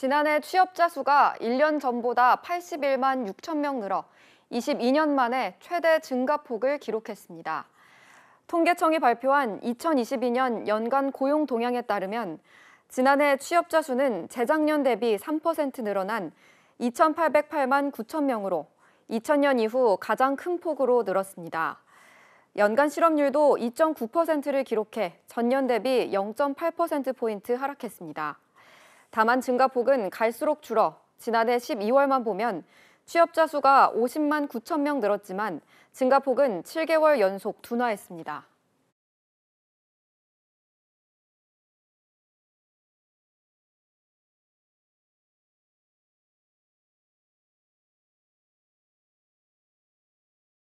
지난해 취업자 수가 1년 전보다 81만 6천 명 늘어 22년 만에 최대 증가폭을 기록했습니다. 통계청이 발표한 2022년 연간 고용 동향에 따르면 지난해 취업자 수는 재작년 대비 3% 늘어난 2,808만 9천 명으로 2000년 이후 가장 큰 폭으로 늘었습니다. 연간 실업률도 2.9%를 기록해 전년 대비 0.8%포인트 하락했습니다. 다만 증가폭은 갈수록 줄어 지난해 12월만 보면 취업자 수가 50만 9천 명 늘었지만 증가폭은 7개월 연속 둔화했습니다.